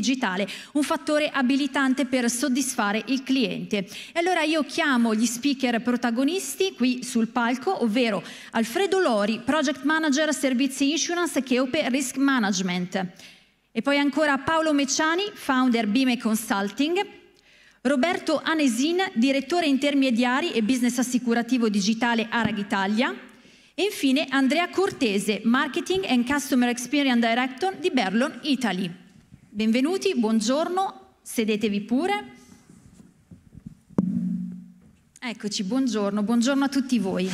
digitale un fattore abilitante per soddisfare il cliente. E allora io chiamo gli speaker protagonisti qui sul palco, ovvero Alfredo Lori, Project Manager Servizi Insurance Cheope Risk Management. E poi ancora Paolo Mecciani, founder Bime Consulting, Roberto Anesin, direttore intermediari e business assicurativo digitale Arag Italia. E infine Andrea Cortese, Marketing and Customer Experience Director di Berlon Italy. Benvenuti, buongiorno, sedetevi pure. Eccoci, buongiorno, buongiorno a tutti voi.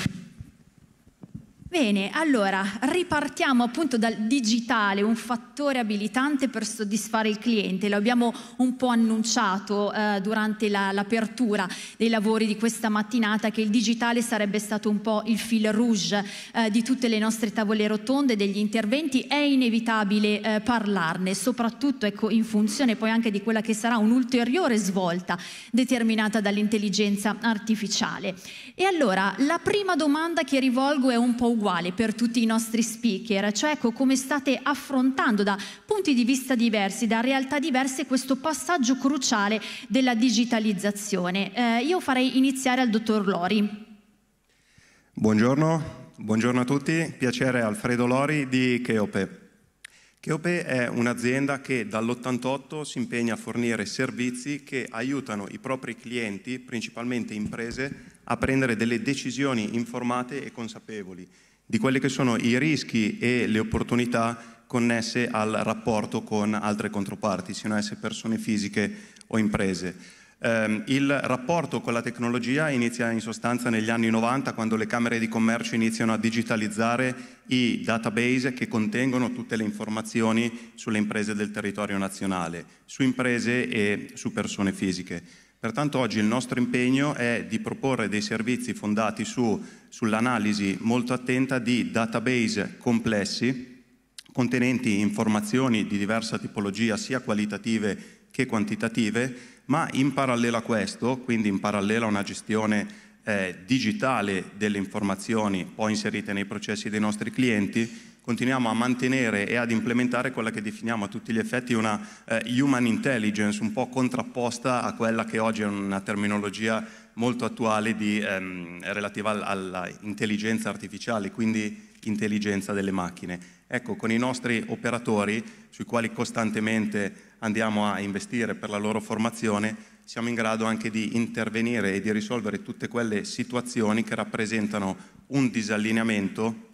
Bene, allora ripartiamo appunto dal digitale, un fattore abilitante per soddisfare il cliente, lo abbiamo un po' annunciato eh, durante la, l'apertura dei lavori di questa mattinata che il digitale sarebbe stato un po' il fil rouge eh, di tutte le nostre tavole rotonde, degli interventi, è inevitabile eh, parlarne, soprattutto ecco, in funzione poi anche di quella che sarà un'ulteriore svolta determinata dall'intelligenza artificiale. E allora la prima domanda che rivolgo è un po' uguale per tutti i nostri speaker, cioè ecco come state affrontando da punti di vista diversi, da realtà diverse questo passaggio cruciale della digitalizzazione. Eh, io farei iniziare al dottor Lori. Buongiorno, buongiorno a tutti, piacere Alfredo Lori di Cheope. Cheope è un'azienda che dall'88 si impegna a fornire servizi che aiutano i propri clienti, principalmente imprese, a prendere delle decisioni informate e consapevoli di quelli che sono i rischi e le opportunità connesse al rapporto con altre controparti, siano esse persone fisiche o imprese. Um, il rapporto con la tecnologia inizia in sostanza negli anni 90 quando le Camere di Commercio iniziano a digitalizzare i database che contengono tutte le informazioni sulle imprese del territorio nazionale, su imprese e su persone fisiche. Pertanto oggi il nostro impegno è di proporre dei servizi fondati su, sull'analisi molto attenta di database complessi contenenti informazioni di diversa tipologia sia qualitative che quantitative, ma in parallelo a questo, quindi in parallelo a una gestione eh, digitale delle informazioni poi inserite nei processi dei nostri clienti, continuiamo a mantenere e ad implementare quella che definiamo a tutti gli effetti una eh, human intelligence, un po' contrapposta a quella che oggi è una terminologia molto attuale di, ehm, relativa all'intelligenza artificiale, quindi intelligenza delle macchine. Ecco, con i nostri operatori, sui quali costantemente andiamo a investire per la loro formazione, siamo in grado anche di intervenire e di risolvere tutte quelle situazioni che rappresentano un disallineamento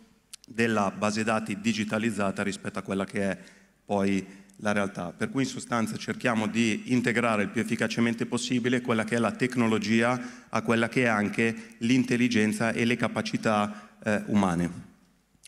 della base dati digitalizzata rispetto a quella che è poi la realtà. Per cui in sostanza cerchiamo di integrare il più efficacemente possibile quella che è la tecnologia a quella che è anche l'intelligenza e le capacità eh, umane.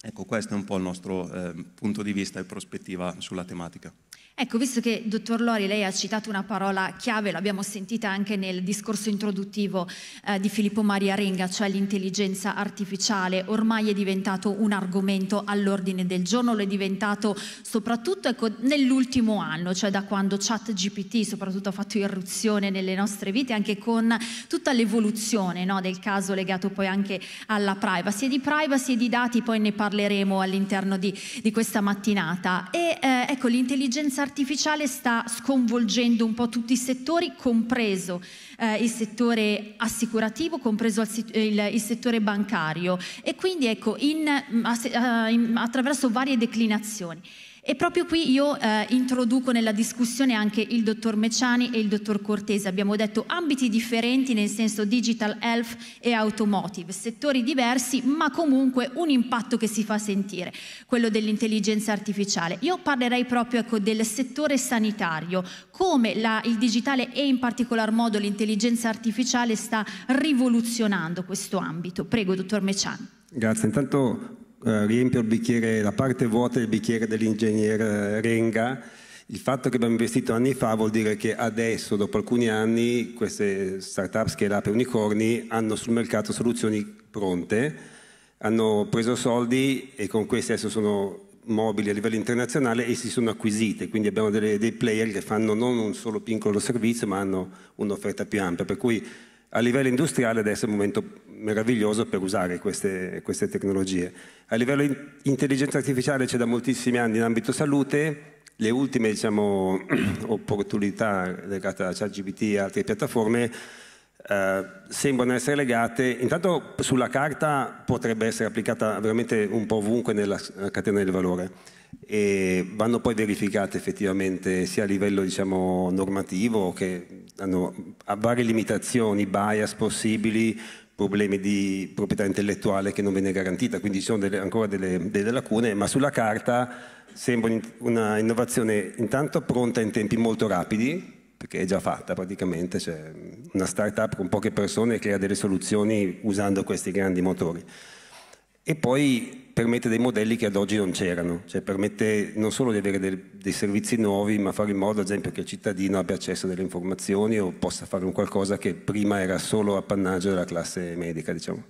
Ecco, questo è un po' il nostro eh, punto di vista e prospettiva sulla tematica. Ecco, visto che dottor Lori lei ha citato una parola chiave, l'abbiamo sentita anche nel discorso introduttivo eh, di Filippo Maria Renga, cioè l'intelligenza artificiale, ormai è diventato un argomento all'ordine del giorno, lo è diventato soprattutto ecco, nell'ultimo anno, cioè da quando ChatGPT soprattutto ha fatto irruzione nelle nostre vite, anche con tutta l'evoluzione no, del caso legato poi anche alla privacy. E di privacy e di dati poi ne parleremo all'interno di, di questa mattinata. E eh, ecco, l'intelligenza artificiale sta sconvolgendo un po' tutti i settori, compreso eh, il settore assicurativo, compreso il, il, il, settore bancario e quindi ecco, in, mm, eh, in, attraverso varie declinazioni. E proprio qui io eh, introduco nella discussione anche il dottor Meciani e il dottor Cortese. Abbiamo detto ambiti differenti nel senso digital health e automotive, settori diversi ma comunque un impatto che si fa sentire, quello dell'intelligenza artificiale. Io parlerei proprio ecco, del settore sanitario, come la, il digitale e in particolar modo l'intelligenza artificiale sta rivoluzionando questo ambito. Prego, dottor Meciani. Grazie, intanto eh, riempio il bicchiere, la parte vuota del bicchiere dell'ingegnere eh, Renga, il fatto che abbiamo investito anni fa vuol dire che adesso, dopo alcuni anni, queste start-up scale up e unicorni hanno sul mercato soluzioni pronte, hanno preso soldi e con questi adesso sono mobili a livello internazionale e si sono acquisite, quindi abbiamo delle, dei player che fanno non un solo piccolo servizio ma hanno un'offerta più ampia, per cui a livello industriale adesso è il momento meraviglioso per usare queste, queste tecnologie. A livello di intelligenza artificiale c'è da moltissimi anni in ambito salute, le ultime diciamo, opportunità legate a ChatGPT e altre piattaforme eh, sembrano essere legate, intanto sulla carta potrebbe essere applicata veramente un po' ovunque nella catena del valore e vanno poi verificate effettivamente sia a livello diciamo, normativo che hanno varie limitazioni, bias possibili, problemi di proprietà intellettuale che non viene garantita, quindi ci sono delle, ancora delle, delle, lacune, ma sulla carta sembra un'innovazione intanto pronta in tempi molto rapidi, perché è già fatta praticamente, cioè una startup con poche persone crea delle soluzioni usando questi grandi motori e poi permette dei modelli che ad oggi non c'erano, cioè permette non solo di avere dei, dei servizi nuovi, ma fare in modo ad esempio che il cittadino abbia accesso a delle informazioni o possa fare un qualcosa che prima era solo appannaggio della classe medica, diciamo.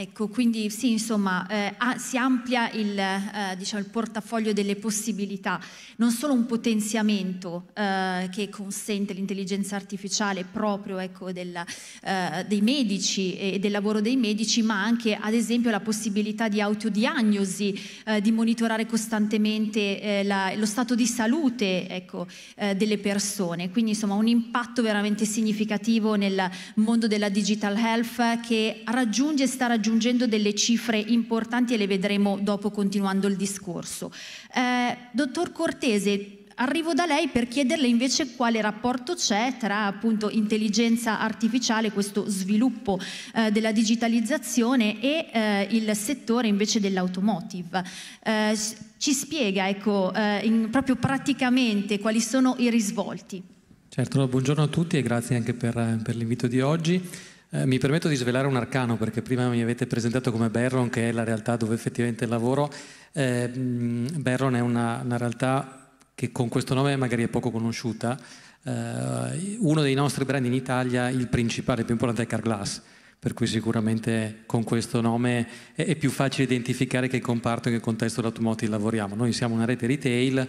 Ecco, quindi sì, insomma, eh, ah, si amplia il, eh, diciamo, il, portafoglio delle possibilità, non solo un potenziamento eh, che consente l'intelligenza artificiale proprio ecco, del, eh, dei medici e del lavoro dei medici, ma anche ad esempio la possibilità di autodiagnosi, eh, di monitorare costantemente eh, la, lo stato di salute ecco, delle persone. Quindi insomma un impatto veramente significativo nel mondo della digital health che raggiunge e sta raggiungendo raggiungendo delle cifre importanti e le vedremo dopo continuando il discorso. Eh, dottor Cortese, arrivo da lei per chiederle invece quale rapporto c'è tra appunto intelligenza artificiale, questo sviluppo eh, della digitalizzazione e eh, il settore invece dell'automotive. Eh, ci spiega ecco, eh, in, proprio praticamente quali sono i risvolti. Certo, buongiorno a tutti e grazie anche per, per l'invito di oggi. Eh, mi permetto di svelare un arcano perché prima mi avete presentato come Barron, che è la realtà dove effettivamente lavoro. Eh, Berron è una, una, realtà che con questo nome magari è poco conosciuta. Eh, uno dei nostri brand in Italia, il principale, il più importante è Carglass per cui sicuramente con questo nome è, più facile identificare che comparto e che contesto l'automotive lavoriamo. Noi siamo una rete retail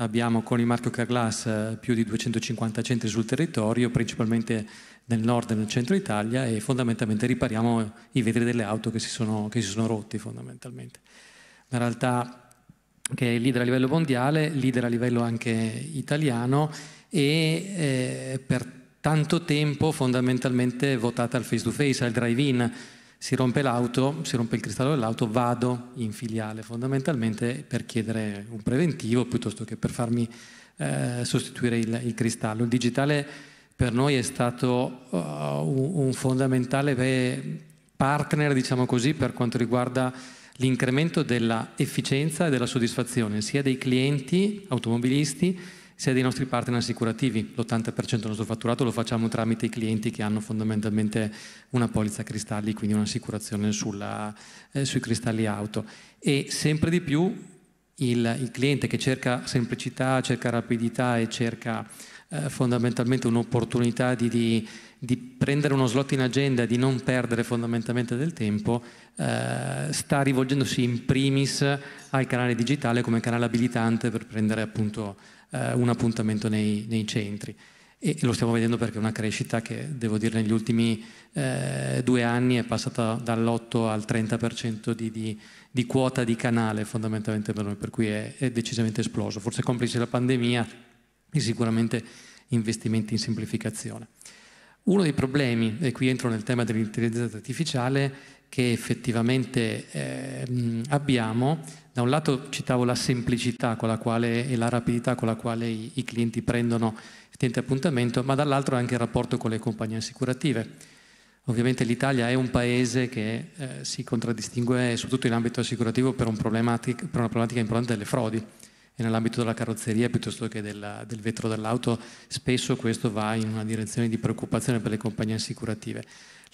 abbiamo con il marchio Carglass eh, più di 250 centri sul territorio, principalmente nel nord e nel centro Italia e fondamentalmente ripariamo i vetri delle auto che si sono, che si sono rotti fondamentalmente. Una realtà che è leader a livello mondiale, leader a livello anche italiano e eh, per tanto tempo fondamentalmente votata al face to face, al drive-in, si rompe l'auto, si rompe il cristallo dell'auto, vado in filiale fondamentalmente per chiedere un preventivo piuttosto che per farmi eh, sostituire il, il, cristallo. Il digitale per noi è stato uh, un, fondamentale partner, diciamo così, per quanto riguarda l'incremento dell'efficienza e della soddisfazione sia dei clienti automobilisti sia dei nostri partner assicurativi. L'80% del nostro fatturato lo facciamo tramite i clienti che hanno fondamentalmente una polizza cristalli, quindi un'assicurazione eh, sui cristalli auto. E sempre di più il, il cliente che cerca semplicità, cerca rapidità e cerca eh, fondamentalmente un'opportunità di, di, di, prendere uno slot in agenda, di non perdere fondamentalmente del tempo, eh, sta rivolgendosi in primis al canale digitale come canale abilitante per prendere appunto eh, un appuntamento nei, nei centri e lo stiamo vedendo perché è una crescita che devo dire negli ultimi eh, due anni è passata dall'8 al 30% di, di, di, quota di canale fondamentalmente per noi, per cui è, è decisamente esploso, forse complice la pandemia e sicuramente investimenti in semplificazione. Uno dei problemi, e qui entro nel tema dell'intelligenza artificiale, che effettivamente eh, abbiamo, da un lato citavo la semplicità quale, e la rapidità con la quale i, i clienti prendono effettivamente appuntamento, ma dall'altro anche il rapporto con le compagnie assicurative. Ovviamente l'Italia è un paese che eh, si contraddistingue soprattutto in ambito assicurativo per, un per una problematica importante delle frodi e nell'ambito della carrozzeria piuttosto che della, del vetro dell'auto spesso questo va in una direzione di preoccupazione per le compagnie assicurative.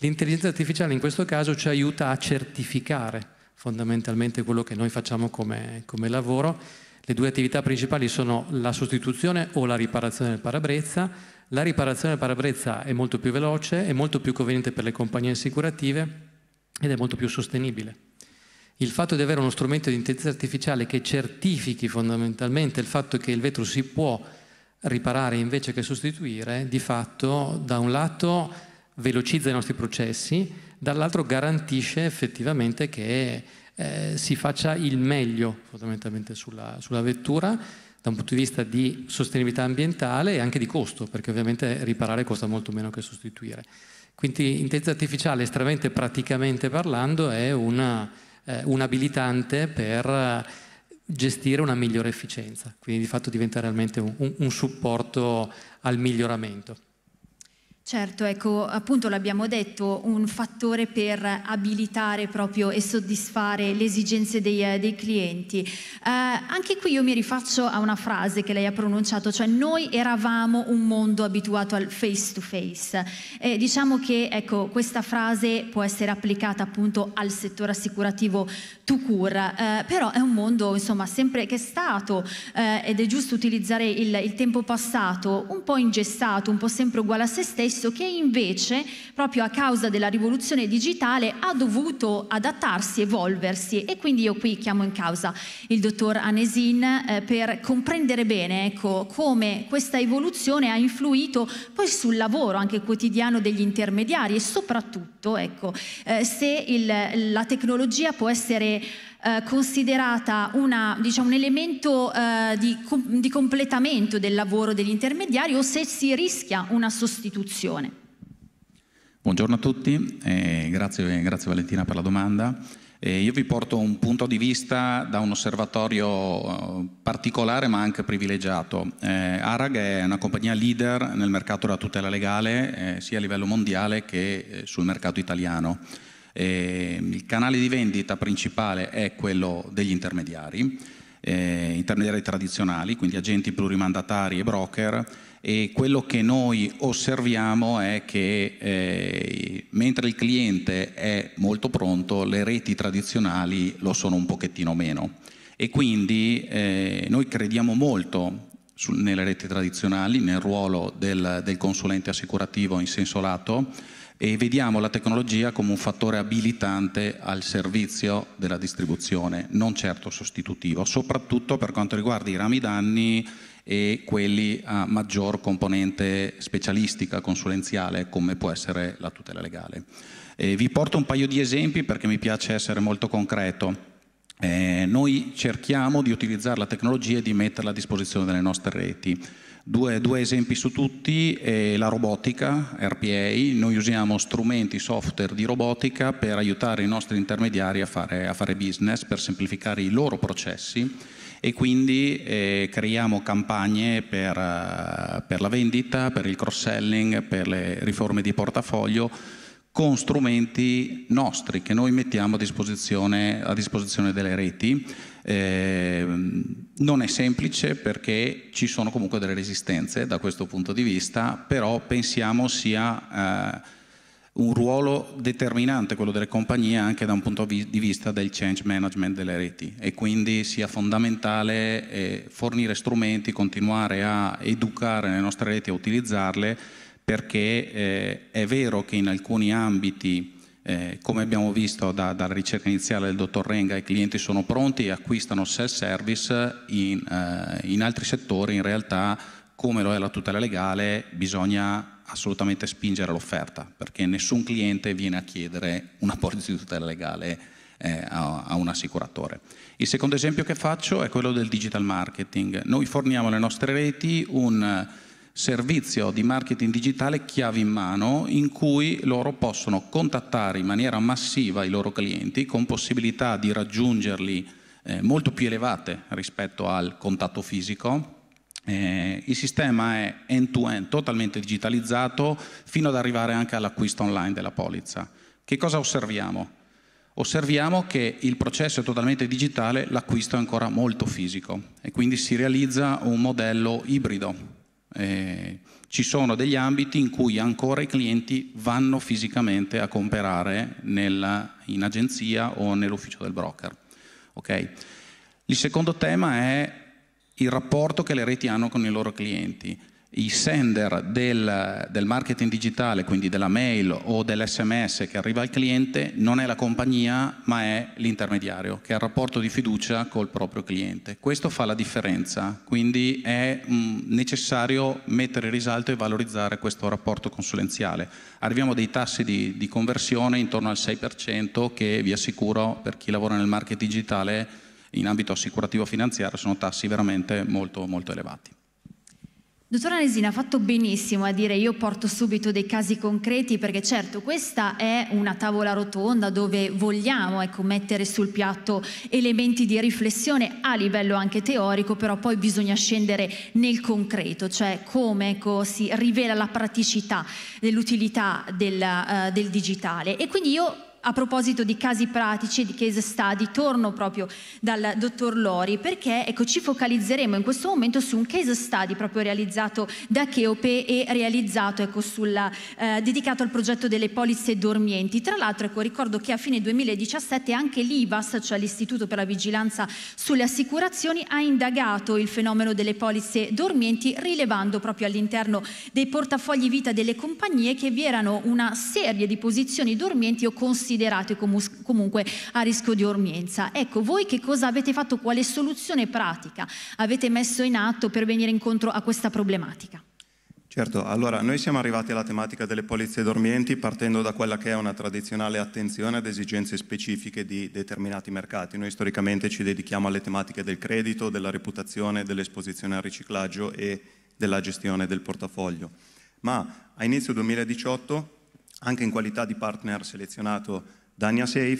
L'intelligenza artificiale in questo caso ci aiuta a certificare fondamentalmente quello che noi facciamo come, come lavoro. Le due attività principali sono la sostituzione o la riparazione del parabrezza. La riparazione del parabrezza è molto più veloce, è molto più conveniente per le compagnie assicurative ed è molto più sostenibile il fatto di avere uno strumento di intelligenza artificiale che certifichi fondamentalmente il fatto che il vetro si può riparare invece che sostituire, di fatto da un lato velocizza i nostri processi, dall'altro garantisce effettivamente che eh, si faccia il meglio fondamentalmente sulla, sulla, vettura da un punto di vista di sostenibilità ambientale e anche di costo, perché ovviamente riparare costa molto meno che sostituire. Quindi l'intelligenza artificiale, estremamente praticamente parlando, è una, eh, un abilitante per eh, gestire una migliore efficienza, quindi di fatto diventa realmente un, un supporto al miglioramento. Certo, ecco, appunto l'abbiamo detto, un fattore per abilitare proprio e soddisfare le esigenze dei, eh, dei clienti. Eh, anche qui io mi rifaccio a una frase che lei ha pronunciato, cioè noi eravamo un mondo abituato al face to face. Eh, diciamo che ecco, questa frase può essere applicata appunto al settore assicurativo to cure, eh, però è un mondo insomma sempre che è stato eh, ed è giusto utilizzare il, il tempo passato un po' ingessato, un po' sempre uguale a se stesso questo che invece, proprio a causa della rivoluzione digitale, ha dovuto adattarsi, evolversi e quindi io qui chiamo in causa il dottor Anesin eh, per comprendere bene ecco, come questa evoluzione ha influito poi sul lavoro anche quotidiano degli intermediari e soprattutto ecco, eh, se il, la tecnologia può essere eh, considerata una, diciamo, un elemento eh, di, di completamento del lavoro degli intermediari o se si rischia una sostituzione. Buongiorno a tutti, eh, grazie, grazie, Valentina per la domanda. Eh, io vi porto un punto di vista da un osservatorio eh, particolare ma anche privilegiato. Eh, Arag è una compagnia leader nel mercato della tutela legale sia a livello mondiale che sul mercato italiano. Eh, il canale di vendita principale è quello degli intermediari, eh, intermediari tradizionali, quindi agenti plurimandatari e broker e quello che noi osserviamo è che eh, mentre il cliente è molto pronto, le reti tradizionali lo sono un pochettino meno e quindi eh, noi crediamo molto sul, nelle reti tradizionali, nel ruolo del, del consulente assicurativo in senso lato e vediamo la tecnologia come un fattore abilitante al servizio della distribuzione, non certo sostitutivo, soprattutto per quanto riguarda i rami danni e quelli a maggior componente specialistica, consulenziale, come può essere la tutela legale. Eh, vi porto un paio di esempi perché mi piace essere molto concreto. Eh, noi cerchiamo di utilizzare la tecnologia e di metterla a disposizione delle nostre reti. Due, due, esempi su tutti, eh, la robotica, RPA, noi usiamo strumenti, software di robotica per aiutare i nostri intermediari a fare, a fare business, per semplificare i loro processi e quindi eh, creiamo campagne per, eh, per la vendita, per il cross-selling, per le riforme di portafoglio, con strumenti nostri che noi mettiamo a disposizione, a disposizione delle reti. Eh, non è semplice perché ci sono comunque delle resistenze da questo punto di vista, però pensiamo sia... Eh, un ruolo determinante quello delle compagnie anche da un punto di vista del change management delle reti e quindi sia fondamentale eh, fornire strumenti, continuare a educare le nostre reti, a utilizzarle perché eh, è vero che in alcuni ambiti, eh, come abbiamo visto da, dalla ricerca iniziale del dottor Renga, i clienti sono pronti e acquistano self-service, in, eh, in altri settori in realtà, come lo è la tutela legale, bisogna assolutamente spingere l'offerta, perché nessun cliente viene a chiedere una polizza di tutela legale eh, a, un assicuratore. Il secondo esempio che faccio è quello del digital marketing. Noi forniamo alle nostre reti un servizio di marketing digitale chiave in mano in cui loro possono contattare in maniera massiva i loro clienti con possibilità di raggiungerli eh, molto più elevate rispetto al contatto fisico. Eh, il sistema è end-to-end, -end, totalmente digitalizzato, fino ad arrivare anche all'acquisto online della polizza. Che cosa osserviamo? Osserviamo che il processo è totalmente digitale, l'acquisto è ancora molto fisico e quindi si realizza un modello ibrido eh, ci sono degli ambiti in cui ancora i clienti vanno fisicamente a comprare nella, in agenzia o nell'ufficio del broker. Okay? Il secondo tema è il rapporto che le reti hanno con i loro clienti i sender del, del, marketing digitale, quindi della mail o dell'SMS che arriva al cliente, non è la compagnia ma è l'intermediario, che ha il rapporto di fiducia col proprio cliente. Questo fa la differenza, quindi è mh, mm, necessario mettere in risalto e valorizzare questo rapporto consulenziale. Arriviamo a dei tassi di, di conversione intorno al 6% che vi assicuro per chi lavora nel marketing digitale in ambito assicurativo finanziario sono tassi veramente molto, molto elevati. Dottora Nesina ha fatto benissimo a dire io porto subito dei casi concreti perché certo questa è una tavola rotonda dove vogliamo ecco, mettere sul piatto elementi di riflessione a livello anche teorico, però poi bisogna scendere nel concreto, cioè come ecco, si rivela la praticità dell'utilità del, uh, del digitale. E quindi io a proposito di casi pratici e di case study, torno proprio dal dottor Lori perché ecco, ci focalizzeremo in questo momento su un case study proprio realizzato da Cheope e realizzato ecco, sulla, eh, dedicato al progetto delle polizze dormienti. Tra l'altro ecco, ricordo che a fine 2017 anche l'IVAS, cioè l'Istituto per la Vigilanza sulle Assicurazioni, ha indagato il fenomeno delle polizze dormienti rilevando proprio all'interno dei portafogli vita delle compagnie che vi erano una serie di posizioni dormienti o considerate considerate comunque a rischio di ormienza. Ecco, voi che cosa avete fatto? Quale soluzione pratica avete messo in atto per venire incontro a questa problematica? Certo, allora noi siamo arrivati alla tematica delle polizie dormienti partendo da quella che è una tradizionale attenzione ad esigenze specifiche di determinati mercati. Noi storicamente ci dedichiamo alle tematiche del credito, della reputazione, dell'esposizione al riciclaggio e della gestione del portafoglio. Ma a inizio 2018 anche in qualità di partner selezionato da Agna eh,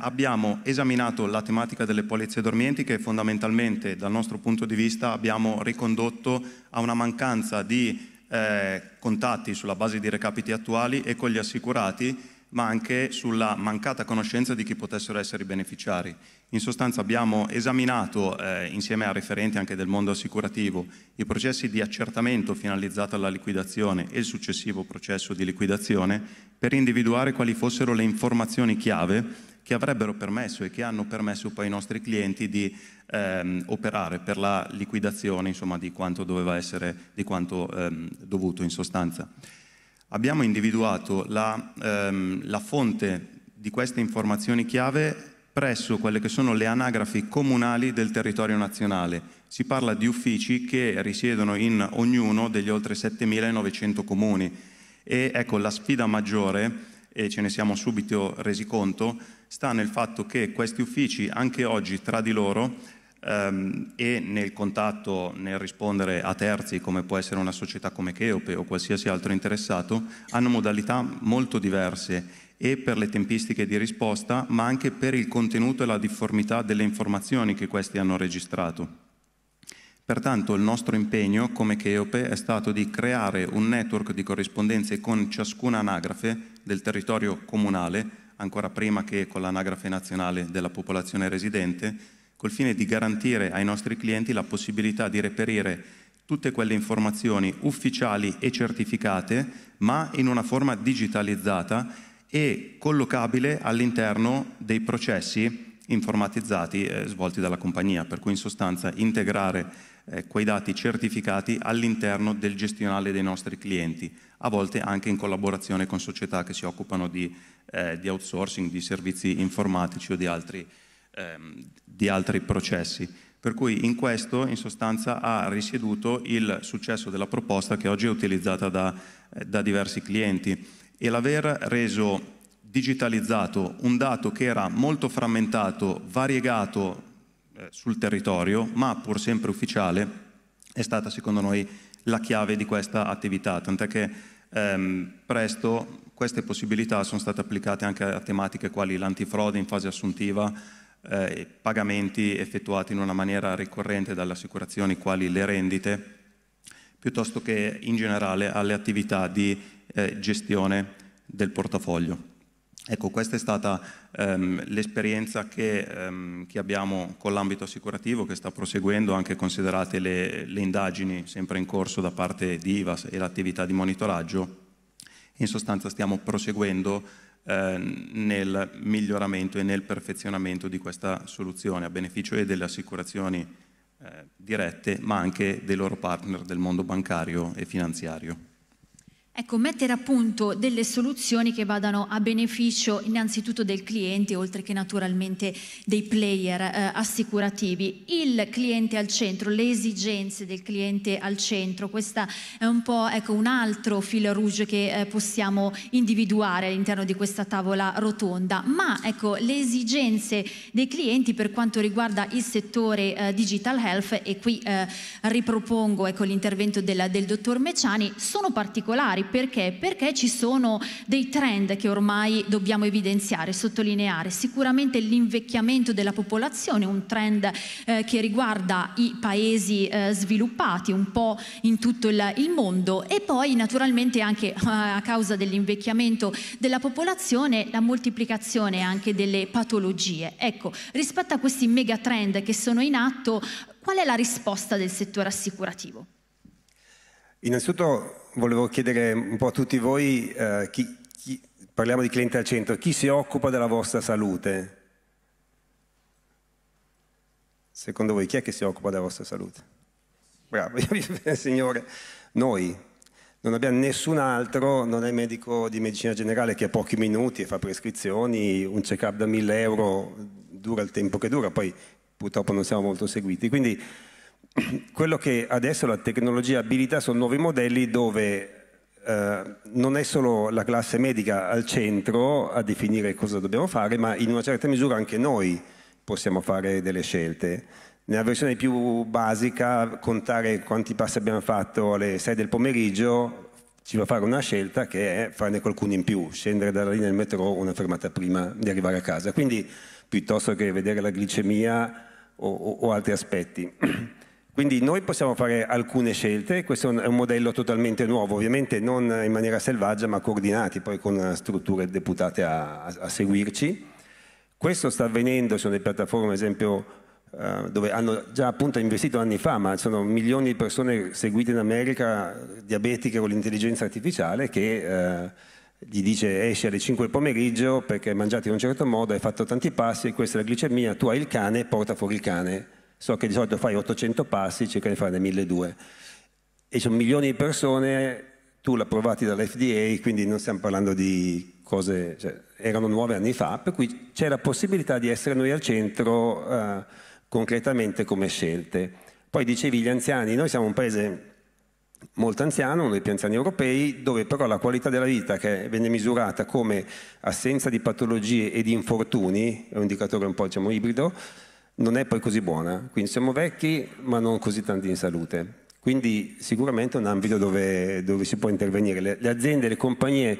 abbiamo esaminato la tematica delle polizze dormienti che fondamentalmente dal nostro punto di vista abbiamo ricondotto a una mancanza di eh, contatti sulla base di recapiti attuali e con gli assicurati ma anche sulla mancata conoscenza di chi potessero essere i beneficiari. In sostanza abbiamo esaminato, eh, insieme a referenti anche del mondo assicurativo, i processi di accertamento finalizzato alla liquidazione e il successivo processo di liquidazione per individuare quali fossero le informazioni chiave che avrebbero permesso e che hanno permesso poi ai nostri clienti di ehm, operare per la liquidazione insomma, di quanto doveva essere, di quanto ehm, dovuto in sostanza abbiamo individuato la, ehm, la fonte di queste informazioni chiave presso quelle che sono le anagrafi comunali del territorio nazionale. Si parla di uffici che risiedono in ognuno degli oltre 7.900 comuni e ecco la sfida maggiore, e ce ne siamo subito resi conto, sta nel fatto che questi uffici anche oggi tra di loro ehm, e nel contatto, nel rispondere a terzi come può essere una società come Cheope o qualsiasi altro interessato, hanno modalità molto diverse e per le tempistiche di risposta, ma anche per il contenuto e la difformità delle informazioni che questi hanno registrato. Pertanto il nostro impegno come Cheope è stato di creare un network di corrispondenze con ciascuna anagrafe del territorio comunale, ancora prima che con l'anagrafe nazionale della popolazione residente, col fine di garantire ai nostri clienti la possibilità di reperire tutte quelle informazioni ufficiali e certificate, ma in una forma digitalizzata e collocabile all'interno dei processi informatizzati eh, svolti dalla compagnia, per cui in sostanza integrare eh, quei dati certificati all'interno del gestionale dei nostri clienti, a volte anche in collaborazione con società che si occupano di, eh, di outsourcing, di servizi informatici o di altri servizi ehm, di altri processi. Per cui in questo in sostanza ha risieduto il successo della proposta che oggi è utilizzata da, eh, da diversi clienti e l'aver reso digitalizzato un dato che era molto frammentato, variegato eh, sul territorio, ma pur sempre ufficiale, è stata secondo noi la chiave di questa attività, tant'è che ehm, presto queste possibilità sono state applicate anche a tematiche quali l'antifrode in fase assuntiva, eh, pagamenti effettuati in una maniera ricorrente dalle assicurazioni quali le rendite, piuttosto che in generale alle attività di eh, gestione del portafoglio. Ecco, questa è stata ehm, l'esperienza che, ehm, che, abbiamo con l'ambito assicurativo che sta proseguendo, anche considerate le, le, indagini sempre in corso da parte di IVAS e l'attività di monitoraggio. In sostanza stiamo proseguendo Ehm, nel miglioramento e nel perfezionamento di questa soluzione a beneficio delle assicurazioni eh, dirette ma anche dei loro partner del mondo bancario e finanziario. Ecco, mettere a punto delle soluzioni che vadano a beneficio innanzitutto del cliente, oltre che naturalmente dei player eh, assicurativi. Il cliente al centro, le esigenze del cliente al centro, questo è un po' ecco, un altro fil rouge che eh, possiamo individuare all'interno di questa tavola rotonda, ma ecco, le esigenze dei clienti per quanto riguarda il settore eh, digital health, e qui eh, ripropongo ecco, l'intervento del, del dottor Meciani, sono particolari perché? Perché ci sono dei trend che ormai dobbiamo evidenziare, sottolineare. Sicuramente l'invecchiamento della popolazione, un trend eh, che riguarda i paesi eh, sviluppati un po' in tutto il, il mondo e poi naturalmente anche eh, a causa dell'invecchiamento della popolazione la moltiplicazione anche delle patologie. Ecco, rispetto a questi megatrend che sono in atto, qual è la risposta del settore assicurativo? Innanzitutto volevo chiedere un po' a tutti voi, eh, chi, chi, parliamo di cliente al centro, chi si occupa della vostra salute? Secondo voi chi è che si occupa della vostra salute? Bravo, signore, noi. Non abbiamo nessun altro, non è medico di medicina generale che ha pochi minuti e fa prescrizioni, un check-up da 1000 euro dura il tempo che dura, poi purtroppo non siamo molto seguiti. Quindi quello che adesso la tecnologia abilita sono nuovi modelli dove eh, non è solo la classe medica al centro a definire cosa dobbiamo fare, ma in una certa misura anche noi possiamo fare delle scelte. Nella versione più basica, contare quanti passi abbiamo fatto alle 6 del pomeriggio ci va a fare una scelta che è farne qualcuno in più, scendere dalla linea del metro una fermata prima di arrivare a casa. Quindi piuttosto che vedere la glicemia o, o, o altri aspetti. Quindi noi possiamo fare alcune scelte, questo è un modello totalmente nuovo, ovviamente non in maniera selvaggia ma coordinati poi con strutture deputate a, a seguirci. Questo sta avvenendo sono le piattaforme, ad esempio, eh, dove hanno già appunto investito anni fa, ma sono milioni di persone seguite in America diabetiche con l'intelligenza artificiale che eh, gli dice esci alle 5 del pomeriggio perché hai mangiato in un certo modo, hai fatto tanti passi, questa è la glicemia, tu hai il cane, porta fuori il cane So che di solito fai 800 passi, cerca di farne 1200. E ci sono milioni di persone, tu l'approvati dall'FDA, quindi non stiamo parlando di cose, cioè, erano nuove anni fa, per cui c'è la possibilità di essere noi al centro eh, concretamente come scelte. Poi dicevi gli anziani, noi siamo un paese molto anziano, uno dei più anziani europei, dove però la qualità della vita che venne misurata come assenza di patologie e di infortuni, è un indicatore un po' diciamo, ibrido, non è poi così buona, quindi siamo vecchi ma non così tanti in salute. Quindi sicuramente è un ambito dove, dove si può intervenire. Le, le, aziende, le compagnie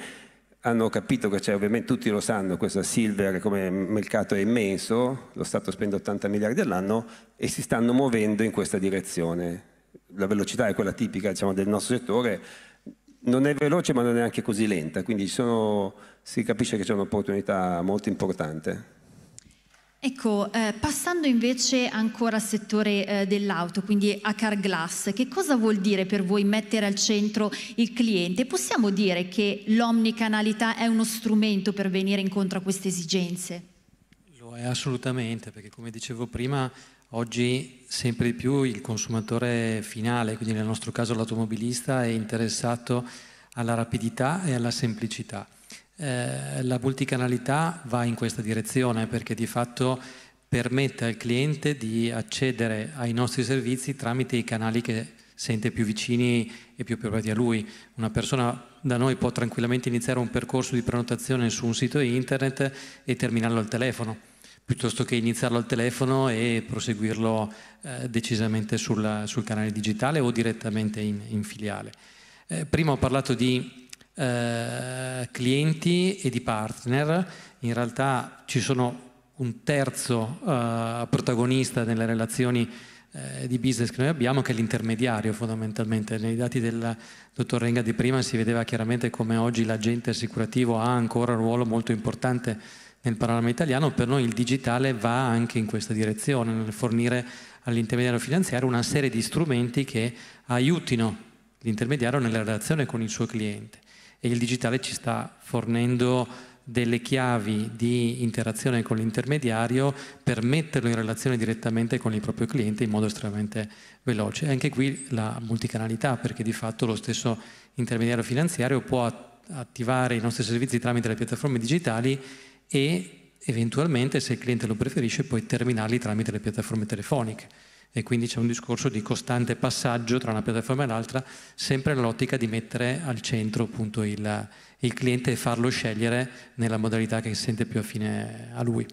hanno capito che c'è, ovviamente tutti lo sanno, questa silver come mercato è immenso, lo Stato spende 80 miliardi all'anno e si stanno muovendo in questa direzione. La velocità è quella tipica diciamo, del nostro settore, non è veloce ma non è anche così lenta, quindi sono, si capisce che c'è un'opportunità molto importante. Ecco, eh, passando invece ancora al settore eh, dell'auto, quindi a Carglass, che cosa vuol dire per voi mettere al centro il cliente? Possiamo dire che l'omnicanalità è uno strumento per venire incontro a queste esigenze? Lo è assolutamente, perché come dicevo prima, oggi sempre di più il consumatore finale, quindi nel nostro caso l'automobilista, è interessato alla rapidità e alla semplicità. Eh, la multicanalità va in questa direzione perché di fatto permette al cliente di accedere ai nostri servizi tramite i canali che sente più vicini e più propri a lui. Una persona da noi può tranquillamente iniziare un percorso di prenotazione su un sito internet e terminarlo al telefono, piuttosto che iniziarlo al telefono e proseguirlo eh, decisamente sul, sul, canale digitale o direttamente in, in filiale. Eh, prima ho parlato di eh, clienti e di partner. In realtà ci sono un terzo eh, protagonista nelle relazioni eh, di business che noi abbiamo, che è l'intermediario fondamentalmente. Nei dati del dottor Renga di prima si vedeva chiaramente come oggi l'agente assicurativo ha ancora un ruolo molto importante nel panorama italiano, per noi il digitale va anche in questa direzione, nel fornire all'intermediario finanziario una serie di strumenti che aiutino l'intermediario nella relazione con il suo cliente e il digitale ci sta fornendo delle chiavi di interazione con l'intermediario per metterlo in relazione direttamente con il proprio cliente in modo estremamente veloce. E anche qui la multicanalità, perché di fatto lo stesso intermediario finanziario può attivare i nostri servizi tramite le piattaforme digitali e eventualmente, se il cliente lo preferisce, poi terminarli tramite le piattaforme telefoniche e quindi c'è un discorso di costante passaggio tra una piattaforma e l'altra, sempre nell'ottica di mettere al centro appunto il, il cliente e farlo scegliere nella modalità che si sente più affine a lui.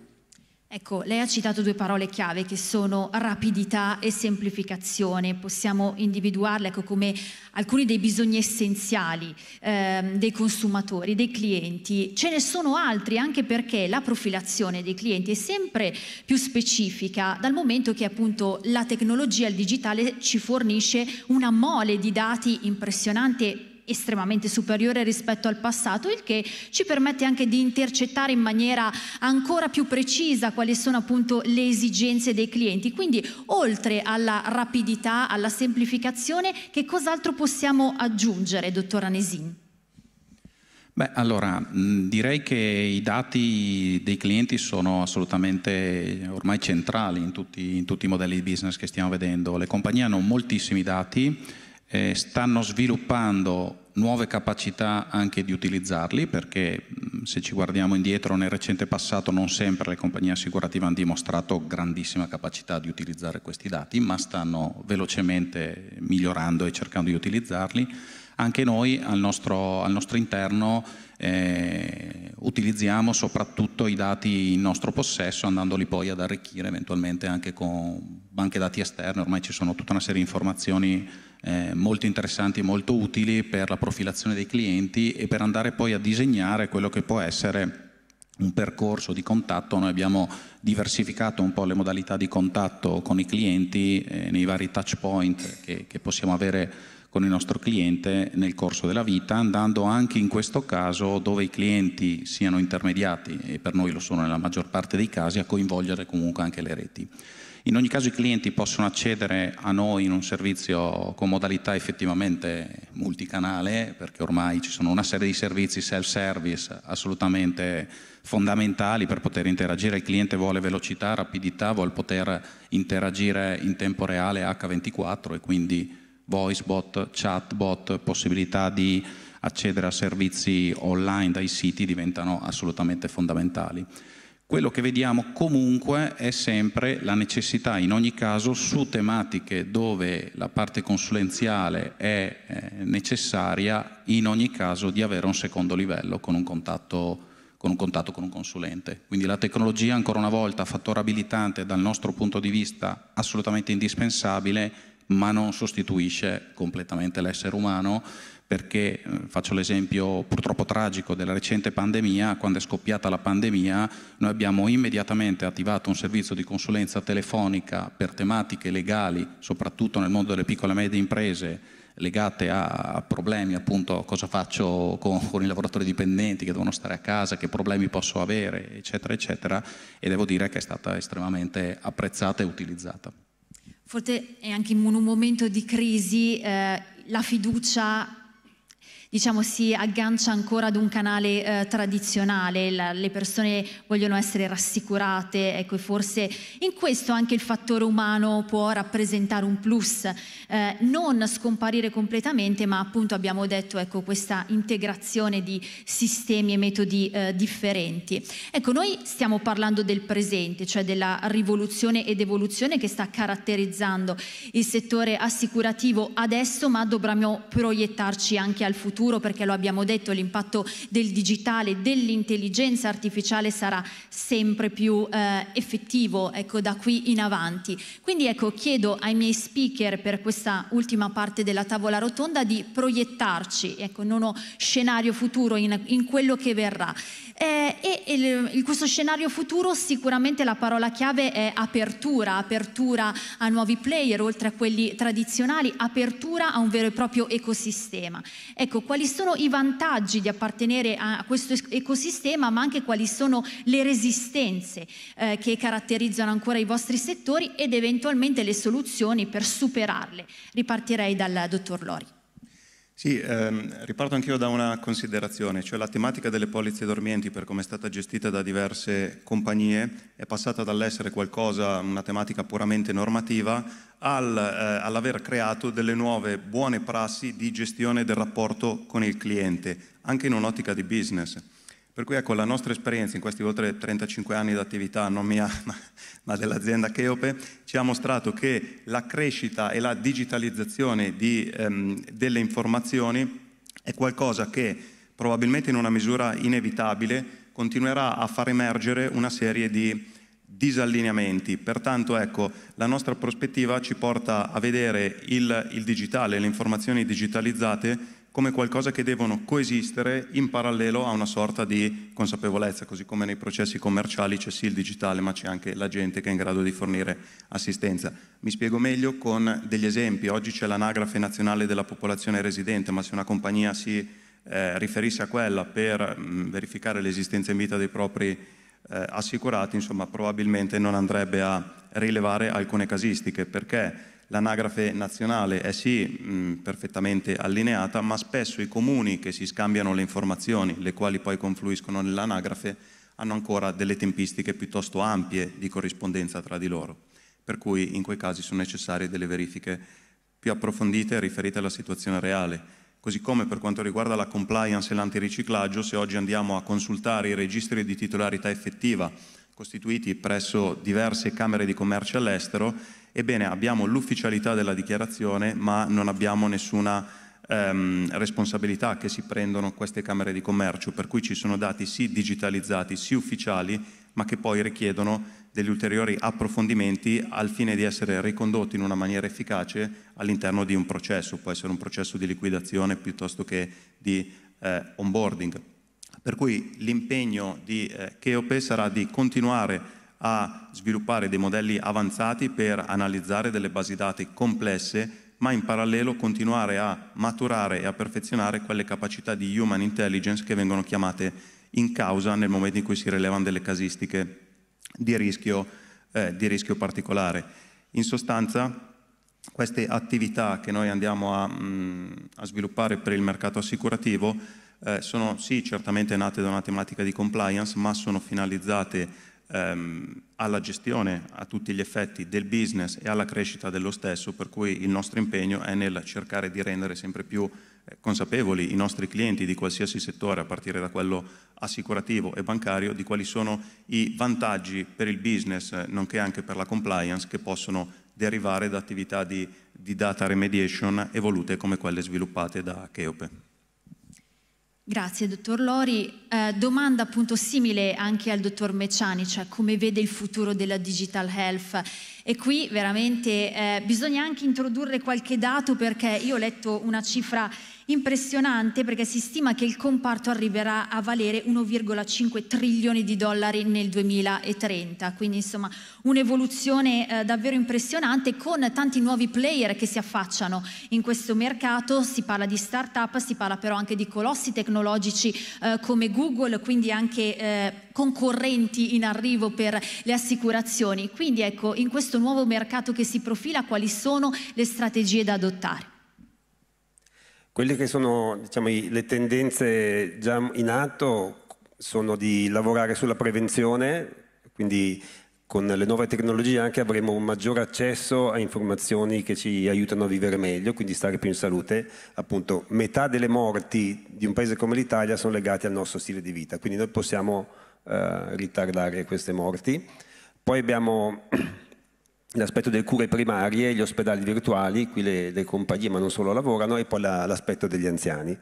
Ecco, lei ha citato due parole chiave che sono rapidità e semplificazione. Possiamo individuarle ecco, come alcuni dei bisogni essenziali ehm, dei consumatori, dei clienti. Ce ne sono altri anche perché la profilazione dei clienti è sempre più specifica dal momento che appunto la tecnologia, il digitale ci fornisce una mole di dati impressionante estremamente superiore rispetto al passato, il che ci permette anche di intercettare in maniera ancora più precisa quali sono appunto le esigenze dei clienti. Quindi oltre alla rapidità, alla semplificazione, che cos'altro possiamo aggiungere, dottor Anesin? Beh, allora, direi che i dati dei clienti sono assolutamente ormai centrali in tutti, in tutti i modelli di business che stiamo vedendo. Le compagnie hanno moltissimi dati, eh, stanno sviluppando nuove capacità anche di utilizzarli perché mm, se ci guardiamo indietro nel recente passato non sempre le compagnie assicurative hanno dimostrato grandissima capacità di utilizzare questi dati ma stanno velocemente migliorando e cercando di utilizzarli anche noi al nostro, al nostro interno eh, utilizziamo soprattutto i dati in nostro possesso andandoli poi ad arricchire eventualmente anche con banche dati esterne, ormai ci sono tutta una serie di informazioni eh, molto interessanti e molto utili per la profilazione dei clienti e per andare poi a disegnare quello che può essere un percorso di contatto, noi abbiamo diversificato un po' le modalità di contatto con i clienti eh, nei vari touch point che, che possiamo avere con il nostro cliente nel corso della vita, andando anche in questo caso dove i clienti siano intermediati, e per noi lo sono nella maggior parte dei casi, a coinvolgere comunque anche le reti. In ogni caso i clienti possono accedere a noi in un servizio con modalità effettivamente multicanale, perché ormai ci sono una serie di servizi self-service assolutamente fondamentali per poter interagire. Il cliente vuole velocità, rapidità, vuole poter interagire in tempo reale H24 e quindi voice bot, chat bot, possibilità di accedere a servizi online dai siti diventano assolutamente fondamentali. Quello che vediamo comunque è sempre la necessità, in ogni caso, su tematiche dove la parte consulenziale è eh, necessaria, in ogni caso di avere un secondo livello con un, contatto, con un contatto con un consulente. Quindi la tecnologia, ancora una volta, fattore abilitante dal nostro punto di vista assolutamente indispensabile, ma non sostituisce completamente l'essere umano perché eh, faccio l'esempio purtroppo tragico della recente pandemia, quando è scoppiata la pandemia noi abbiamo immediatamente attivato un servizio di consulenza telefonica per tematiche legali, soprattutto nel mondo delle piccole e medie imprese, legate a problemi appunto cosa faccio con, con, i lavoratori dipendenti che devono stare a casa, che problemi posso avere, eccetera, eccetera, e devo dire che è stata estremamente apprezzata e utilizzata. Forse è anche in un momento di crisi eh, la fiducia diciamo, si aggancia ancora ad un canale eh, tradizionale, la, le persone vogliono essere rassicurate, ecco, e forse in questo anche il fattore umano può rappresentare un plus, eh, non scomparire completamente, ma appunto abbiamo detto ecco, questa integrazione di sistemi e metodi eh, differenti. Ecco, noi stiamo parlando del presente, cioè della rivoluzione ed evoluzione che sta caratterizzando il settore assicurativo adesso, ma dobbiamo proiettarci anche al futuro futuro perché lo abbiamo detto, l'impatto del digitale, dell'intelligenza artificiale sarà sempre più eh, effettivo ecco, da qui in avanti. Quindi ecco, chiedo ai miei speaker per questa ultima parte della tavola rotonda di proiettarci ecco, in uno scenario futuro, in, in quello che verrà. Eh, e, e in questo scenario futuro sicuramente la parola chiave è apertura, apertura a nuovi player oltre a quelli tradizionali, apertura a un vero e proprio ecosistema. Ecco, quali sono i vantaggi di appartenere a questo ecosistema, ma anche quali sono le resistenze eh, che caratterizzano ancora i vostri settori ed eventualmente le soluzioni per superarle. Ripartirei dal dottor Lori. Sì, ehm, riparto anch'io da una considerazione, cioè la tematica delle polizze dormienti per come è stata gestita da diverse compagnie è passata dall'essere qualcosa, una tematica puramente normativa al, eh, all'aver creato delle nuove buone prassi di gestione del rapporto con il cliente, anche in un'ottica di business. Per cui ecco, la nostra esperienza in questi oltre 35 anni di attività, non mia ma dell'azienda Cheope, ci ha mostrato che la crescita e la digitalizzazione di, ehm, delle informazioni è qualcosa che probabilmente in una misura inevitabile continuerà a far emergere una serie di disallineamenti. Pertanto ecco, la nostra prospettiva ci porta a vedere il, il digitale, le informazioni digitalizzate come qualcosa che devono coesistere in parallelo a una sorta di consapevolezza, così come nei processi commerciali c'è sì il digitale, ma c'è anche la gente che è in grado di fornire assistenza. Mi spiego meglio con degli esempi. Oggi c'è l'anagrafe nazionale della popolazione residente, ma se una compagnia si eh, riferisse a quella per mh, mm, verificare l'esistenza in vita dei propri eh, assicurati, insomma, probabilmente non andrebbe a rilevare alcune casistiche, perché l'anagrafe nazionale è sì mh, mm, perfettamente allineata, ma spesso i comuni che si scambiano le informazioni, le quali poi confluiscono nell'anagrafe, hanno ancora delle tempistiche piuttosto ampie di corrispondenza tra di loro, per cui in quei casi sono necessarie delle verifiche più approfondite riferite alla situazione reale. Così come per quanto riguarda la compliance e l'antiriciclaggio, se oggi andiamo a consultare i registri di titolarità effettiva costituiti presso diverse Camere di Commercio all'estero, ebbene abbiamo l'ufficialità della dichiarazione ma non abbiamo nessuna ehm, responsabilità che si prendono queste Camere di Commercio, per cui ci sono dati sì digitalizzati, sì ufficiali, ma che poi richiedono degli ulteriori approfondimenti al fine di essere ricondotti in una maniera efficace all'interno di un processo, può essere un processo di liquidazione piuttosto che di eh, onboarding. Per cui l'impegno di eh, Cheope sarà di continuare a sviluppare dei modelli avanzati per analizzare delle basi dati complesse ma in parallelo continuare a maturare e a perfezionare quelle capacità di human intelligence che vengono chiamate in causa nel momento in cui si rilevano delle casistiche di rischio, eh, di rischio particolare. In sostanza, queste attività che noi andiamo a, mh, mm, a sviluppare per il mercato assicurativo eh, sono sì certamente nate da una tematica di compliance, ma sono finalizzate ehm, alla gestione a tutti gli effetti del business e alla crescita dello stesso, per cui il nostro impegno è nel cercare di rendere sempre più eh, consapevoli i nostri clienti di qualsiasi settore, a partire da quello assicurativo e bancario, di quali sono i vantaggi per il business, eh, nonché anche per la compliance, che possono derivare da attività di, di data remediation evolute come quelle sviluppate da Cheope. Grazie, dottor Lori. Eh, domanda appunto simile anche al dottor Meciani, cioè come vede il futuro della digital health. E qui veramente eh, bisogna anche introdurre qualche dato perché io ho letto una cifra Impressionante perché si stima che il comparto arriverà a valere 1,5 trilioni di dollari nel 2030, quindi insomma un'evoluzione eh, davvero impressionante con tanti nuovi player che si affacciano in questo mercato, si parla di start-up, si parla però anche di colossi tecnologici eh, come Google, quindi anche eh, concorrenti in arrivo per le assicurazioni. Quindi ecco, in questo nuovo mercato che si profila quali sono le strategie da adottare? Quelle che sono diciamo, le tendenze già in atto sono di lavorare sulla prevenzione, quindi con le nuove tecnologie anche avremo un maggior accesso a informazioni che ci aiutano a vivere meglio, quindi stare più in salute. Appunto, metà delle morti di un paese come l'Italia sono legate al nostro stile di vita, quindi noi possiamo eh, ritardare queste morti. Poi abbiamo l'aspetto delle cure primarie, gli ospedali virtuali, qui le, le compagnie ma non solo lavorano, e poi la, l'aspetto degli anziani,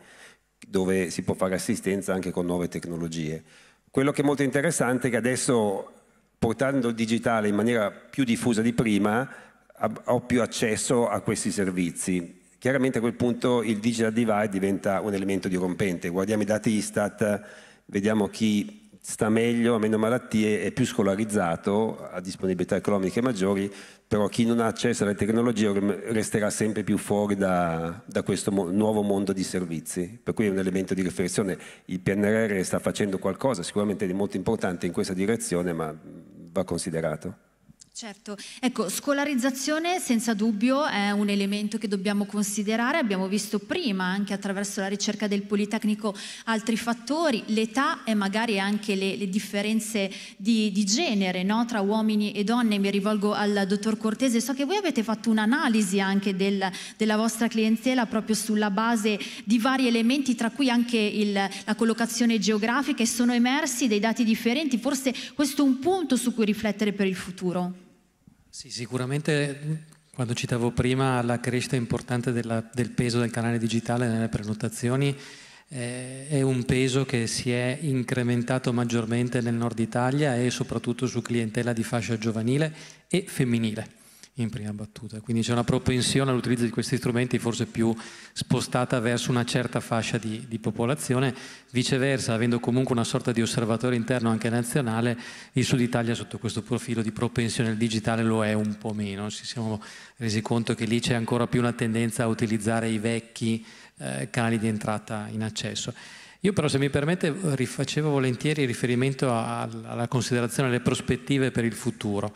dove si può fare assistenza anche con nuove tecnologie. Quello che è molto interessante è che adesso portando il digitale in maniera più diffusa di prima ho più accesso a questi servizi. Chiaramente a quel punto il digital divide diventa un elemento dirompente. Guardiamo i dati Istat, vediamo chi sta meglio, ha meno malattie, è più scolarizzato, ha disponibilità economiche maggiori, però chi non ha accesso alle tecnologie resterà sempre più fuori da, da questo nuovo mondo di servizi. Per cui è un elemento di riflessione. Il PNRR sta facendo qualcosa sicuramente di molto importante in questa direzione, ma va considerato. Certo, ecco, scolarizzazione senza dubbio è un elemento che dobbiamo considerare, abbiamo visto prima anche attraverso la ricerca del Politecnico altri fattori, l'età e magari anche le, le differenze di, di genere no? tra uomini e donne, mi rivolgo al dottor Cortese, so che voi avete fatto un'analisi anche del, della vostra clientela proprio sulla base di vari elementi, tra cui anche il, la collocazione geografica e sono emersi dei dati differenti, forse questo è un punto su cui riflettere per il futuro. Sì, sicuramente quando citavo prima la crescita importante della, del peso del canale digitale nelle prenotazioni, eh, è un peso che si è incrementato maggiormente nel nord Italia e soprattutto su clientela di fascia giovanile e femminile in prima battuta. Quindi c'è una propensione all'utilizzo di questi strumenti forse più spostata verso una certa fascia di, di, popolazione, viceversa, avendo comunque una sorta di osservatorio interno anche nazionale, il Sud Italia sotto questo profilo di propensione al digitale lo è un po' meno. Ci siamo resi conto che lì c'è ancora più una tendenza a utilizzare i vecchi eh, canali di entrata in accesso. Io però, se mi permette, facevo volentieri riferimento alla considerazione delle prospettive per il futuro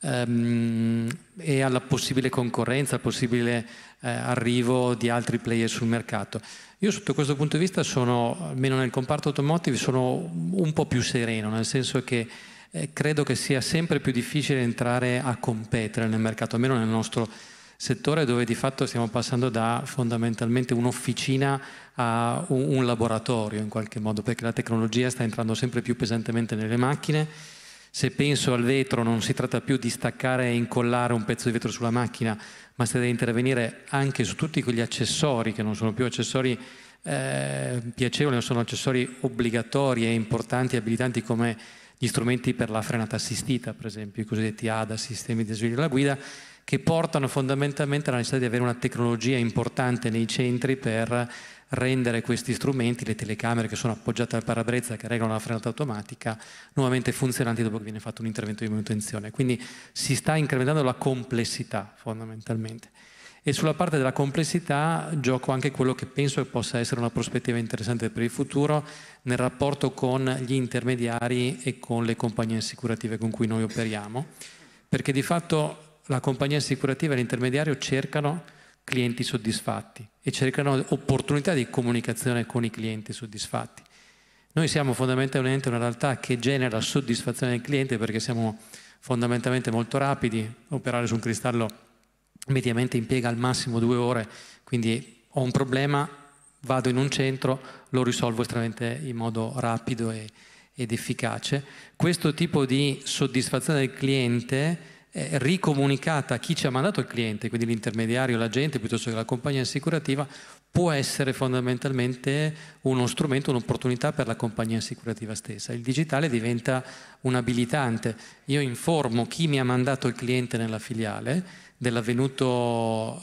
ehm, e alla possibile concorrenza, al possibile eh, arrivo di altri player sul mercato. Io sotto questo punto di vista sono, almeno nel comparto automotive, sono un po' più sereno, nel senso che eh, credo che sia sempre più difficile entrare a competere nel mercato, almeno nel nostro settore dove di fatto stiamo passando da fondamentalmente un'officina a un, un laboratorio in qualche modo, perché la tecnologia sta entrando sempre più pesantemente nelle macchine se penso al vetro non si tratta più di staccare e incollare un pezzo di vetro sulla macchina, ma si deve intervenire anche su tutti quegli accessori che non sono più accessori eh, piacevoli, ma sono accessori obbligatori e importanti e abilitanti come gli strumenti per la frenata assistita, per esempio, i cosiddetti ADA, sistemi di ausilio della guida, che portano fondamentalmente alla necessità di avere una tecnologia importante nei centri per rendere questi strumenti, le telecamere che sono appoggiate al parabrezza che regolano la frenata automatica, nuovamente funzionanti dopo che viene fatto un intervento di manutenzione. Quindi si sta incrementando la complessità fondamentalmente. E sulla parte della complessità gioco anche quello che penso che possa essere una prospettiva interessante per il futuro nel rapporto con gli intermediari e con le compagnie assicurative con cui noi operiamo, perché di fatto la compagnia assicurativa e l'intermediario cercano clienti soddisfatti e cercano opportunità di comunicazione con i clienti soddisfatti. Noi siamo fondamentalmente una realtà che genera soddisfazione del cliente perché siamo fondamentalmente molto rapidi, operare su un cristallo mediamente impiega al massimo due ore, quindi ho un problema, vado in un centro, lo risolvo estremamente in modo rapido e, ed efficace. Questo tipo di soddisfazione del cliente eh, ricomunicata a chi ci ha mandato il cliente, quindi l'intermediario, l'agente piuttosto che la compagnia assicurativa, può essere fondamentalmente uno strumento, un'opportunità per la compagnia assicurativa stessa. Il digitale diventa un abilitante. Io informo chi mi ha mandato il cliente nella filiale dell'avvenuto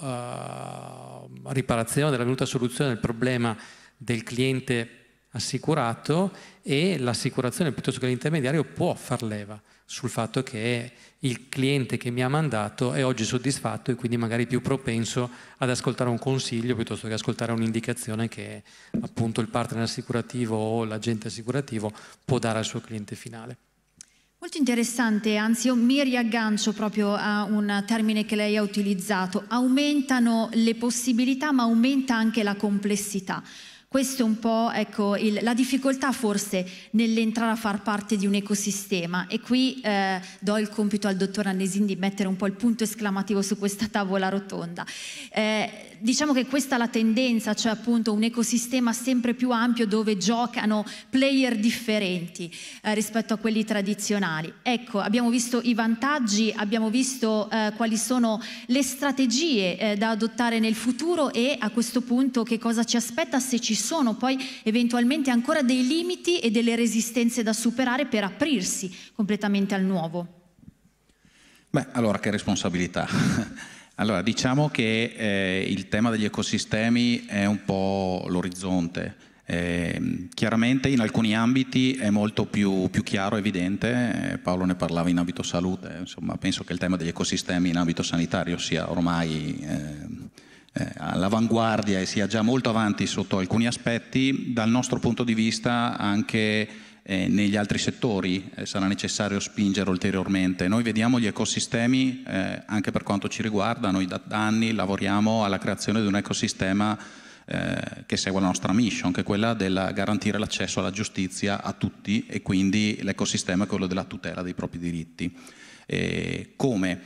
uh, riparazione, dell'avvenuta soluzione del problema del cliente assicurato e l'assicurazione piuttosto che l'intermediario può far leva sul fatto che il cliente che mi ha mandato è oggi soddisfatto e quindi magari più propenso ad ascoltare un consiglio piuttosto che ascoltare un'indicazione che appunto il partner assicurativo o l'agente assicurativo può dare al suo cliente finale. Molto interessante, anzi io mi riaggancio proprio a un termine che lei ha utilizzato, aumentano le possibilità ma aumenta anche la complessità. Questo è un po' ecco, il, la difficoltà forse nell'entrare a far parte di un ecosistema e qui eh, do il compito al dottor Annesin di mettere un po' il punto esclamativo su questa tavola rotonda. Eh, diciamo che questa è la tendenza, cioè appunto un ecosistema sempre più ampio dove giocano player differenti eh, rispetto a quelli tradizionali. Ecco, abbiamo visto i vantaggi, abbiamo visto eh, quali sono le strategie eh, da adottare nel futuro e a questo punto che cosa ci aspetta se ci sono poi eventualmente ancora dei limiti e delle resistenze da superare per aprirsi completamente al nuovo? Beh, allora che responsabilità. allora, diciamo che eh, il tema degli ecosistemi è un po' l'orizzonte. Eh, chiaramente in alcuni ambiti è molto più, più chiaro, evidente, eh, Paolo ne parlava in ambito salute, insomma penso che il tema degli ecosistemi in ambito sanitario sia ormai eh, eh, all'avanguardia e sia già molto avanti sotto alcuni aspetti, dal nostro punto di vista anche eh, negli altri settori eh, sarà necessario spingere ulteriormente. Noi vediamo gli ecosistemi, anche per quanto ci riguarda, noi da anni lavoriamo alla creazione di un ecosistema che segue la nostra mission, che è quella di garantire l'accesso alla giustizia a tutti e quindi l'ecosistema è quello della tutela dei propri diritti. E come?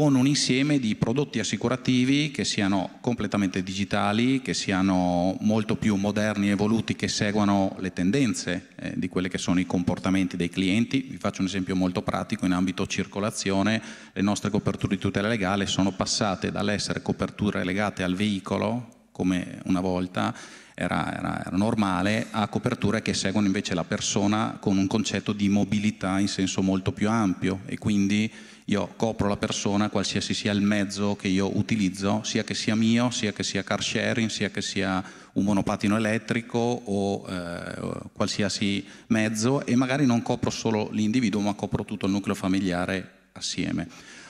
con un insieme di prodotti assicurativi che siano completamente digitali, che siano molto più moderni e evoluti, che seguano le tendenze eh, di quelli che sono i comportamenti dei clienti. Vi faccio un esempio molto pratico in ambito circolazione, le nostre coperture di tutela legale sono passate dall'essere coperture legate al veicolo, come una volta era, era, era, normale, a coperture che seguono invece la persona con un concetto di mobilità in senso molto più ampio e quindi io copro la persona, qualsiasi sia il mezzo che io utilizzo, sia che sia mio, sia che sia car sharing, sia che sia un monopatino elettrico o eh, qualsiasi mezzo e magari non copro solo l'individuo ma copro tutto il nucleo familiare assieme.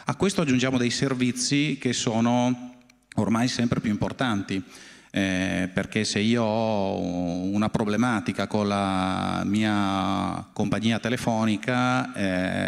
A questo aggiungiamo dei servizi che sono ormai sempre più importanti eh, perché se io ho una problematica con la mia compagnia telefonica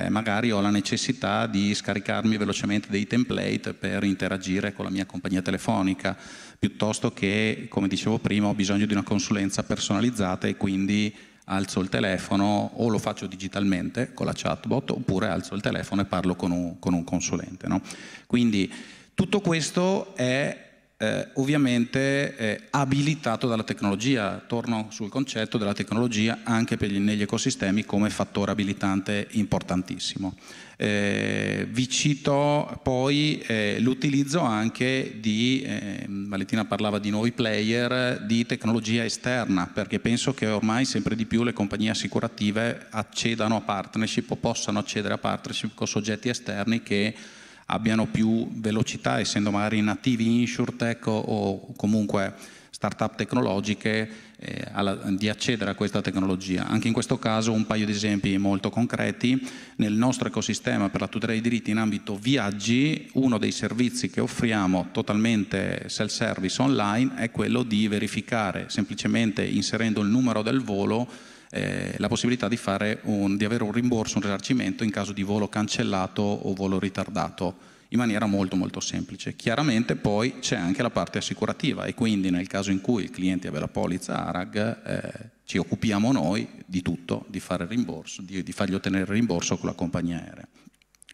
eh, magari ho la necessità di scaricarmi velocemente dei template per interagire con la mia compagnia telefonica piuttosto che come dicevo prima ho bisogno di una consulenza personalizzata e quindi alzo il telefono o lo faccio digitalmente con la chatbot oppure alzo il telefono e parlo con un, con un consulente. No? Quindi tutto questo è eh, ovviamente eh, abilitato dalla tecnologia. Torno sul concetto della tecnologia anche gli, negli ecosistemi come fattore abilitante importantissimo. Eh, vi cito poi eh, l'utilizzo anche di, ehm, Valentina parlava di nuovi player, di tecnologia esterna, perché penso che ormai sempre di più le compagnie assicurative accedano a partnership o possano accedere a partnership con soggetti esterni che abbiano più velocità, essendo magari nativi insurtech o, o comunque startup tecnologiche, eh, alla, di accedere a questa tecnologia. Anche in questo caso un paio di esempi molto concreti. Nel nostro ecosistema per la tutela dei diritti in ambito viaggi, uno dei servizi che offriamo totalmente self-service online è quello di verificare, semplicemente inserendo il numero del volo, eh, la possibilità di, un, di, avere un rimborso, un risarcimento in caso di volo cancellato o volo ritardato in maniera molto molto semplice. Chiaramente poi c'è anche la parte assicurativa e quindi nel caso in cui il cliente abbia la polizza ARAG eh, ci occupiamo noi di tutto, di, rimborso, di, di fargli ottenere il rimborso con la compagnia aerea.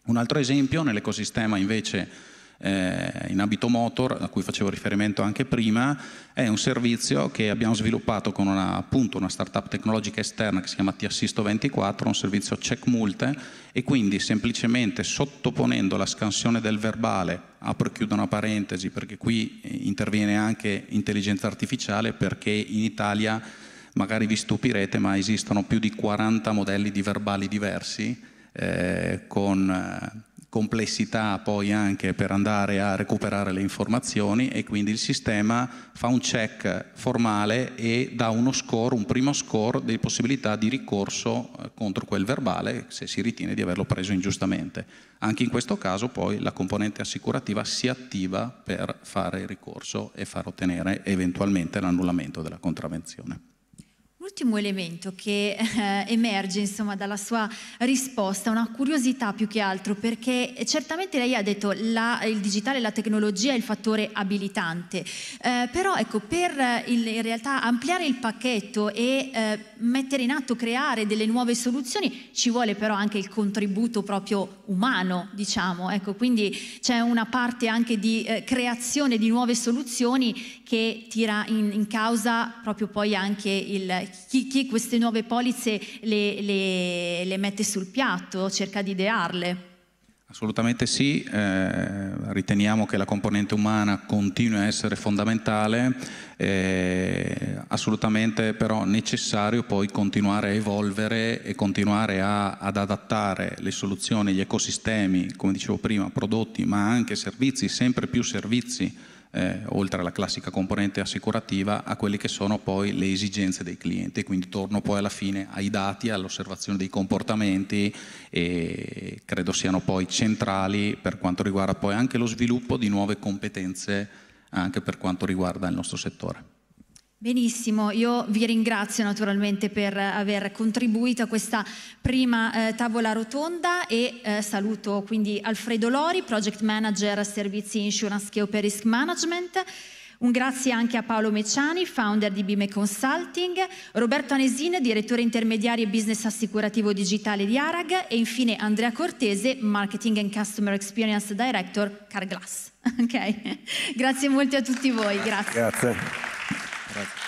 Un altro esempio nell'ecosistema invece eh, in abito motor, a cui facevo riferimento anche prima, è un servizio che abbiamo sviluppato con una, appunto, una startup tecnologica esterna che si chiama T-Assisto24, un servizio check multe e quindi semplicemente sottoponendo la scansione del verbale, apro e chiudo una parentesi perché qui eh, interviene anche intelligenza artificiale perché in Italia magari vi stupirete ma esistono più di 40 modelli di verbali diversi eh, con eh, complessità poi anche per andare a recuperare le informazioni e quindi il sistema fa un check formale e dà uno score, un primo score di possibilità di ricorso eh, contro quel verbale se si ritiene di averlo preso ingiustamente. Anche in questo caso poi la componente assicurativa si attiva per fare il ricorso e far ottenere eventualmente l'annullamento della contravvenzione. L'ultimo elemento che eh, emerge insomma, dalla sua risposta una curiosità più che altro perché certamente lei ha detto che il digitale, e la tecnologia è il fattore abilitante, eh, però ecco, per eh, il, in realtà ampliare il pacchetto e eh, mettere in atto, creare delle nuove soluzioni ci vuole però anche il contributo proprio umano, diciamo, ecco, quindi c'è una parte anche di eh, creazione di nuove soluzioni che tira in, in causa proprio poi anche il chi, chi, queste nuove polizze le, le, le, mette sul piatto, cerca di idearle? Assolutamente sì, eh, riteniamo che la componente umana continui a essere fondamentale, eh, assolutamente però necessario poi continuare a evolvere e continuare a, ad adattare le soluzioni, gli ecosistemi, come dicevo prima, prodotti ma anche servizi, sempre più servizi eh, oltre alla classica componente assicurativa, a quelle che sono poi le esigenze dei clienti. Quindi torno poi alla fine ai dati, all'osservazione dei comportamenti e credo siano poi centrali per quanto riguarda poi anche lo sviluppo di nuove competenze anche per quanto riguarda il nostro settore. Benissimo, io vi ringrazio naturalmente per aver contribuito a questa prima eh, tavola rotonda e eh, saluto quindi Alfredo Lori, Project Manager Servizi Insurance Cheope Risk Management. Un grazie anche a Paolo Meciani, founder di Bime Consulting, Roberto Anesin, direttore intermediario e business assicurativo digitale di Arag e infine Andrea Cortese, Marketing and Customer Experience Director Carglass. Okay. grazie molto a tutti voi, grazie. grazie. Gracias.